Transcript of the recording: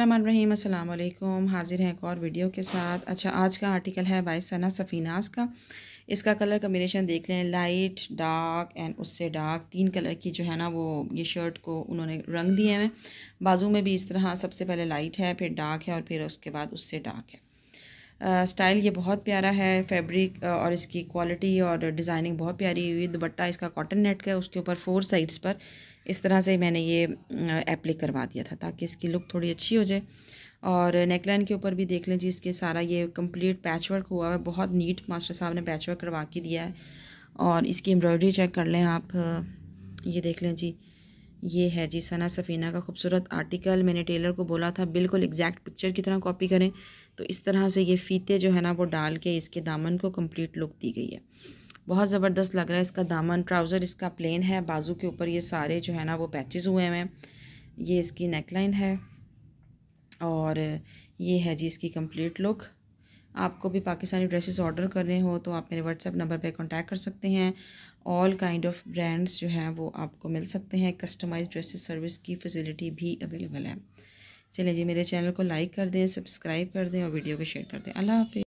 अल्लाम वालेकुम हाजिर हैं एक और वीडियो के साथ अच्छा आज का आर्टिकल है बाई सना सफ़ीनास का इसका कलर कम्बिनेशन देख लें लाइट डार्क एंड उससे डार्क तीन कलर की जो है ना वो ये शर्ट को उन्होंने रंग दिए हैं बाजू में भी इस तरह सबसे पहले लाइट है फिर डार्क है और फिर उसके बाद उससे डार्क है स्टाइल ये बहुत प्यारा है फैब्रिक और इसकी क्वालिटी और डिज़ाइनिंग बहुत प्यारी हुई दुपट्टा इसका कॉटन नेट का है उसके ऊपर फोर साइड्स पर इस तरह से मैंने ये एप्लिक करवा दिया था ताकि इसकी लुक थोड़ी अच्छी हो जाए और नेकलाइन के ऊपर भी देख लें जी इसके सारा ये कंप्लीट वर्क हुआ है बहुत नीट मास्टर साहब ने पैच वर्क करवा के दिया है और इसकी एम्ब्रॉयडरी चेक कर लें आप ये देख लें जी ये है जी सना सफ़ीना का खूबसूरत आर्टिकल मैंने टेलर को बोला था बिल्कुल एग्जैक्ट पिक्चर की तरह कॉपी करें तो इस तरह से ये फीते जो है ना वो डाल के इसके दामन को कंप्लीट लुक दी गई है बहुत ज़बरदस्त लग रहा है इसका दामन ट्राउज़र इसका प्लेन है बाजू के ऊपर ये सारे जो है ना वो पैचेज हुए हैं ये इसकी नेकलाइन है और ये है जी इसकी कम्प्लीट लुक आपको भी पाकिस्तानी ड्रेसेस ऑर्डर करने हो तो आप मेरे व्हाट्सएप नंबर पे कांटेक्ट कर सकते हैं ऑल काइंड ऑफ ब्रांड्स जो हैं वो आपको मिल सकते हैं कस्टमाइज ड्रेसेस सर्विस की फैसिलिटी भी अवेलेबल है चलिए जी मेरे चैनल को लाइक कर दें सब्सक्राइब कर दें और वीडियो को शेयर कर दें अल्लाह हाफि